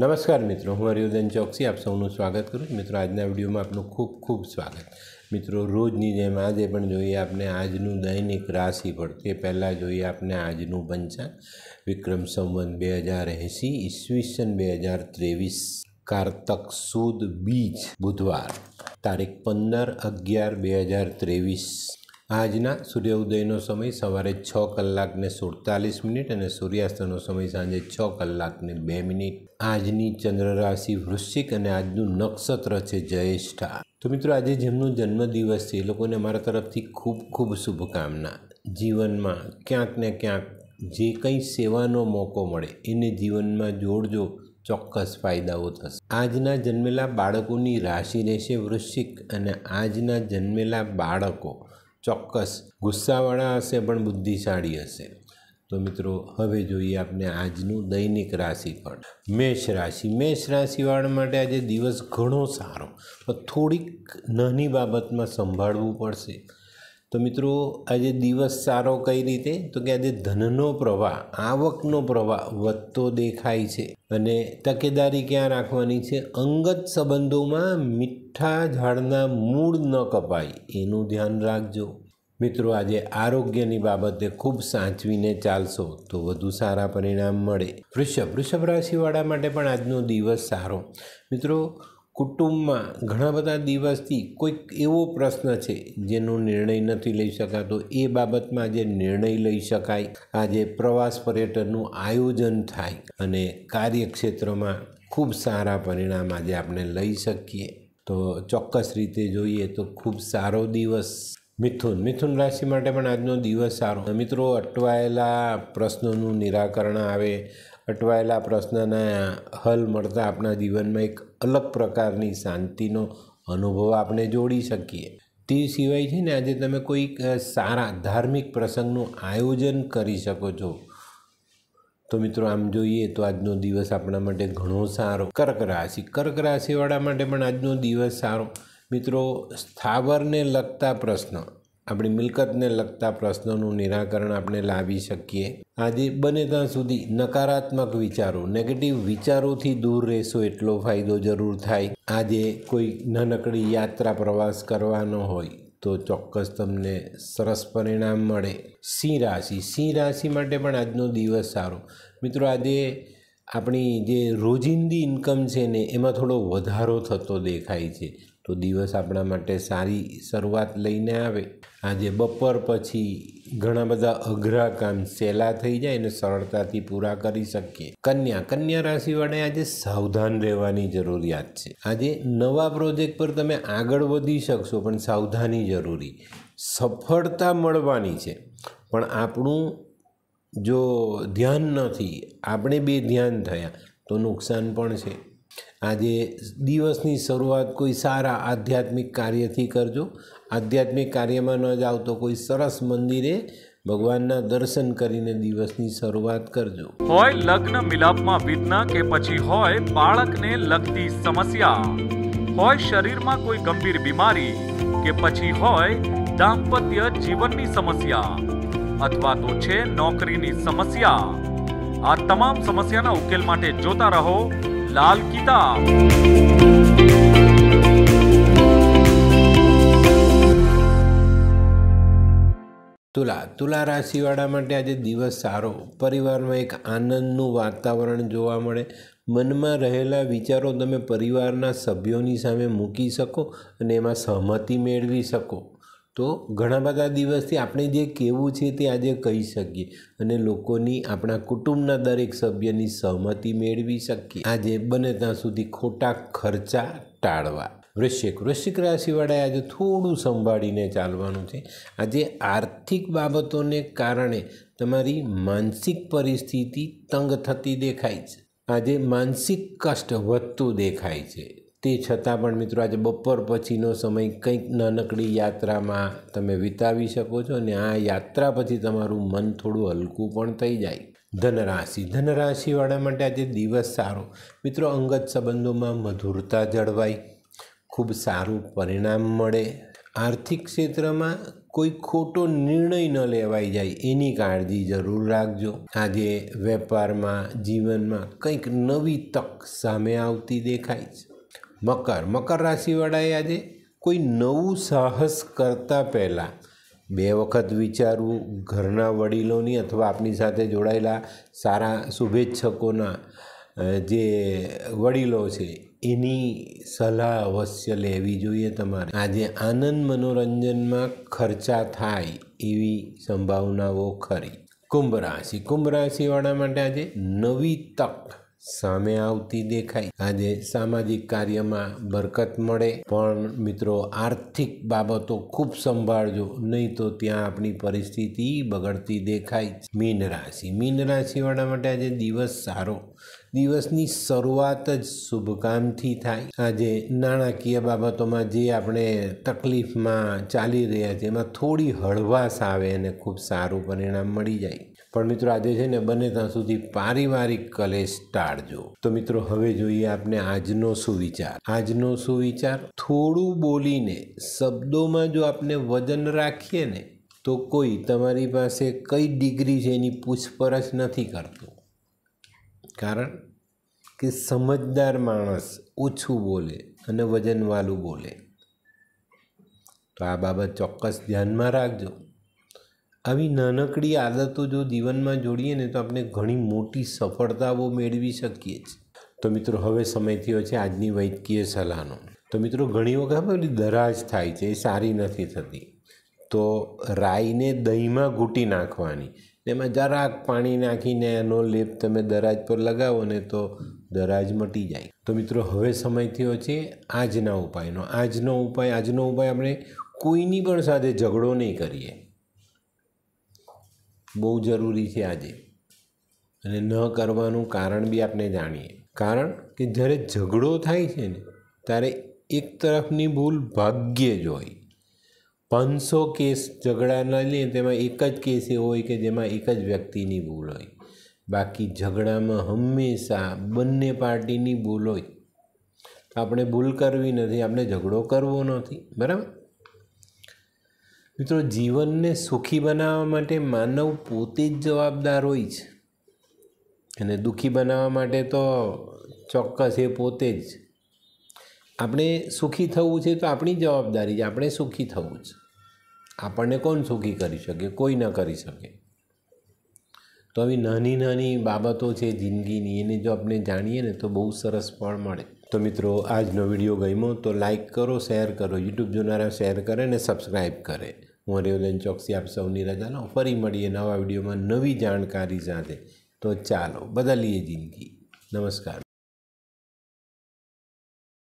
નમસ્કાર મિત્રો હું હરિવર્ધન ચોકસી આપ સૌનું સ્વાગત કરું છું મિત્રો આજના વિડીયોમાં આપનું ખૂબ ખૂબ સ્વાગત મિત્રો રોજની જેમ આજે પણ જોઈએ આપને આજનું દૈનિક રાશિફળ તે પહેલાં જોઈએ આપને આજનું પંચાંગ વિક્રમ સંવંત બે હજાર એંસી ઈસવીસન બે હજાર ત્રેવીસ કારતક સુદ બીજ બુધવાર તારીખ પંદર અગિયાર બે હજાર ત્રેવીસ આજના સૂર્યોદયનો સમય સવારે છ કલાકને સુડતાલીસ મિનિટ અને સૂર્યાસ્તનો સમય સાંજે છ કલાકને બે મિનિટ આજની ચંદ્ર રાશિ વૃશ્ચિક અને આજનું નક્ષત્ર છે જયેષ્ઠા તો મિત્રો આજે જેમનો જન્મદિવસ છે એ લોકોને મારા તરફથી ખૂબ ખૂબ શુભકામના જીવનમાં ક્યાંક ને ક્યાંક જે કંઈ સેવાનો મોકો મળે એને જીવનમાં જોડજો ચોક્કસ ફાયદાઓ થશે આજના જન્મેલા બાળકોની રાશિ રહેશે વૃશ્ચિક અને આજના જન્મેલા બાળકો ચોક્કસ ગુસ્સાવાળા હશે પણ બુદ્ધિશાળી હશે તો મિત્રો હવે જોઈએ આપણે આજનું દૈનિક રાશિ રાશિફળ મેષ રાશિ મેષ રાશિવાળા માટે આજે દિવસ ઘણો સારો પણ થોડીક નાની બાબતમાં સંભાળવું પડશે તો મિત્રો આજે દિવસ સારો કઈ રીતે તો કે આજે ધનનો પ્રવાહ આવકનો પ્રવાહ વધતો દેખાય છે અને તકેદારી ક્યાં રાખવાની છે અંગત સંબંધોમાં મીઠા ઝાડના મૂળ ન કપાય એનું ધ્યાન રાખજો મિત્રો આજે આરોગ્યની બાબતે ખૂબ સાચવીને ચાલશો તો વધુ સારા પરિણામ મળે વૃષભ વૃષભ રાશિવાળા માટે પણ આજનો દિવસ સારો મિત્રો કુટુંબમાં ઘણા બધા દિવસથી કોઈક એવો પ્રશ્ન છે જેનો નિર્ણય નથી લઈ શકાતો એ બાબતમાં આજે નિર્ણય લઈ શકાય આજે પ્રવાસ પર્યટનનું આયોજન થાય અને કાર્યક્ષેત્રમાં ખૂબ સારા પરિણામ આજે આપણે લઈ શકીએ તો ચોક્કસ રીતે જોઈએ તો ખૂબ સારો દિવસ મિથુન મિથુન રાશિ માટે પણ આજનો દિવસ સારો મિત્રો અટવાયેલા પ્રશ્નોનું નિરાકરણ આવે અટવાયેલા પ્રશ્નના હલ મળતા આપણા જીવનમાં એક અલગ પ્રકારની શાંતિનો અનુભવ આપણે જોડી શકીએ તે સિવાય છે ને આજે તમે કોઈ સારા ધાર્મિક પ્રસંગનું આયોજન કરી શકો છો તો મિત્રો આમ જોઈએ તો આજનો દિવસ આપણા માટે ઘણો સારો કર્ક રાશિ કર્ક રાશિવાળા માટે પણ આજનો દિવસ સારો મિત્રો સ્થાવરને લગતા પ્રશ્ન આપણી મિલકતને લગતા પ્રશ્નોનું નિરાકરણ આપણે લાવી શકીએ આજે બને ત્યાં સુધી નકારાત્મક વિચારો નેગેટિવ વિચારોથી દૂર રહેશો એટલો ફાયદો જરૂર થાય આજે કોઈ નાનકડી યાત્રા પ્રવાસ કરવાનો હોય તો ચોક્કસ તમને સરસ પરિણામ મળે સિંહ રાશિ સિંહ રાશિ માટે પણ આજનો દિવસ સારો મિત્રો આજે આપણી જે રોજિંદી ઇન્કમ છે ને એમાં થોડો વધારો થતો દેખાય છે તો દિવસ આપણા માટે સારી શરૂઆત લઈને આવે આજે બપોર પછી ઘણા બધા અઘરા કામ સહેલા થઈ જાય અને સરળતાથી પૂરા કરી શકીએ કન્યા કન્યા રાશિવાળાએ આજે સાવધાન રહેવાની જરૂરિયાત છે આજે નવા પ્રોજેક્ટ પર તમે આગળ વધી શકશો પણ સાવધાની જરૂરી સફળતા મળવાની છે પણ આપણું જો ધ્યાન નથી આપણે બે ધ્યાન થયા તો નુકસાન પણ છે આજે દિવસની શરૂઆત કોઈ સારા આધ્યાત્મિક કાર્યથી કરજો આધ્યાત્મિક કાર્યમાં ન જાઓ તો કોઈ સરસ મંદિરે ભગવાનના દર્શન કરીને દિવસની શરૂઆત કરજો હોય લગ્ન મિલાપમાં વિઘ્ન કે પછી હોય બાળકને લગતી સમસ્યા હોય શરીરમાં કોઈ ગંભીર બીમારી કે પછી હોય દાંપત્ય જીવનની સમસ્યા અથવા તો છે નોકરીની સમસ્યા આ તમામ સમસ્યાના ઉકેલ માટે જોતા રહો લાલ કિતાબ તુલા તુલા રાશિવાળા માટે આજે દિવસ સારો પરિવારમાં એક આનંદનું વાતાવરણ જોવા મળે મનમાં રહેલા વિચારો તમે પરિવારના સભ્યોની સામે મૂકી શકો અને એમાં સહમતિ મેળવી શકો તો ઘણા બધા દિવસથી આપણે જે કહેવું છે તે આજે કહી શકીએ અને લોકોની આપણા કુટુંબના દરેક સભ્યની સહમતિ મેળવી શકીએ આજે બને ત્યાં સુધી ખોટા ખર્ચા ટાળવા વૃશ્ચિક વૃશ્ચિક રાશિવાળાએ આજે થોડું સંભાળીને ચાલવાનું છે આજે આર્થિક બાબતોને કારણે તમારી માનસિક પરિસ્થિતિ તંગ થતી દેખાય છે આજે માનસિક કષ્ટ વધતું દેખાય છે તે છતાં પણ મિત્રો આજે બપોર પછીનો સમય કંઈક નાનકડી યાત્રામાં તમે વિતાવી શકો છો અને આ યાત્રા પછી તમારું મન થોડું હલકું પણ થઈ જાય ધનરાશિ ધનરાશિવાળા માટે આજે દિવસ સારો મિત્રો અંગત સંબંધોમાં મધુરતા જળવાય ખૂબ સારું પરિણામ મળે આર્થિક ક્ષેત્રમાં કોઈ ખોટો નિર્ણય ન લેવાઈ જાય એની કાળજી જરૂર રાખજો આજે વેપારમાં જીવનમાં કંઈક નવી તક સામે આવતી દેખાય છે મકર મકર રાશિવાળાએ આજે કોઈ નવું સાહસ કરતાં પહેલાં બે વખત વિચારવું ઘરના વડીલોની અથવા આપની સાથે જોડાયેલા સારા શુભેચ્છકોના જે વડીલો છે એની સલાહ અવશ્ય લેવી જોઈએ તમારે આજે આનંદ મનોરંજનમાં ખર્ચા થાય એવી સંભાવનાઓ ખરી કુંભ રાશિ કુંભ રાશિવાળા માટે આજે નવી તક સામે આવતી દેખાય આજે સામાજિક કાર્યમાં બરકત મળે પણ મિત્રો આર્થિક બાબતો ખૂબ સંભાળજો નહીં તો ત્યાં આપણી પરિસ્થિતિ બગડતી દેખાય મીન રાશિ મીન રાશિવાળા માટે આજે દિવસ સારો દિવસની શરૂઆત જ શુભકામથી થાય આજે નાણાકીય બાબતોમાં જે આપણે તકલીફમાં ચાલી રહ્યા છે એમાં થોડી હળવાશ આવે અને ખૂબ સારું પરિણામ મળી જાય પણ મિત્રો આજે છે ને બને ત્યાં સુધી પારિવારિક કલેશ ટાળજો તો મિત્રો હવે જોઈએ આપને આજનો સુવિચાર આજનો સુવિચાર થોડું બોલીને શબ્દોમાં જો આપણે વજન રાખીએ ને તો કોઈ તમારી પાસે કઈ ડિગ્રી છે એની પૂછપરછ નથી કરતું કારણ કે સમજદાર માણસ ઓછું બોલે અને વજનવાળું બોલે તો આ બાબત ચોક્કસ ધ્યાનમાં રાખજો આવી નાનકડી આદતો જો જીવનમાં જોડીએ ને તો આપણે ઘણી મોટી સફળતાઓ મેળવી શકીએ છીએ તો મિત્રો હવે સમય થયો છે આજની વૈદકીય સલાહનો તો મિત્રો ઘણી વખત પેલી દરાજ થાય છે એ સારી નથી થતી તો રાઈને દહીંમાં ઘૂંટી નાખવાની એમાં જરાક પાણી નાખીને એનો લેપ તમે દરાજ પર લગાવો ને તો દરાજ મટી જાય તો મિત્રો હવે સમય થયો છે આજના ઉપાયનો આજનો ઉપાય આજનો ઉપાય આપણે કોઈની પણ સાથે ઝઘડો નહીં કરીએ બહુ જરૂરી છે આજે અને ન કરવાનું કારણ બી આપણે જાણીએ કારણ કે જ્યારે ઝઘડો થાય છે ને ત્યારે એક તરફની ભૂલ ભાગ્યે જ હોય પાંચસો કેસ ઝઘડાના લઈએ તેમાં એક જ કેસ એવો હોય કે જેમાં એક જ વ્યક્તિની ભૂલ હોય બાકી ઝઘડામાં હંમેશા બંને પાર્ટીની ભૂલ હોય આપણે ભૂલ કરવી નથી આપણે ઝઘડો કરવો નથી બરાબર મિત્રો જીવનને સુખી બનાવવા માટે માનવ પોતે જ જવાબદાર હોય છે અને દુઃખી બનાવવા માટે તો ચોક્કસ એ પોતે જ આપણે સુખી થવું છે તો આપણી જવાબદારી છે આપણે સુખી થવું છે આપણને કોણ સુખી કરી શકે કોઈ ન કરી શકે તો આવી નાની નાની બાબતો છે જિંદગીની એને જો આપણે જાણીએ ને તો બહુ સરસ ફળ મળે તો મિત્રો આજનો વિડીયો ગમ્યો તો લાઇક કરો શેર કરો યુટ્યુબ જોનારા શેર કરે ને સબસ્ક્રાઈબ કરે હું રેવલેન ચોકસી આપ સૌની રજાનો ફરી મળીએ નવા વિડીયોમાં નવી જાણકારી સાથે તો ચાલો બદલીએ જિંદગી નમસ્કાર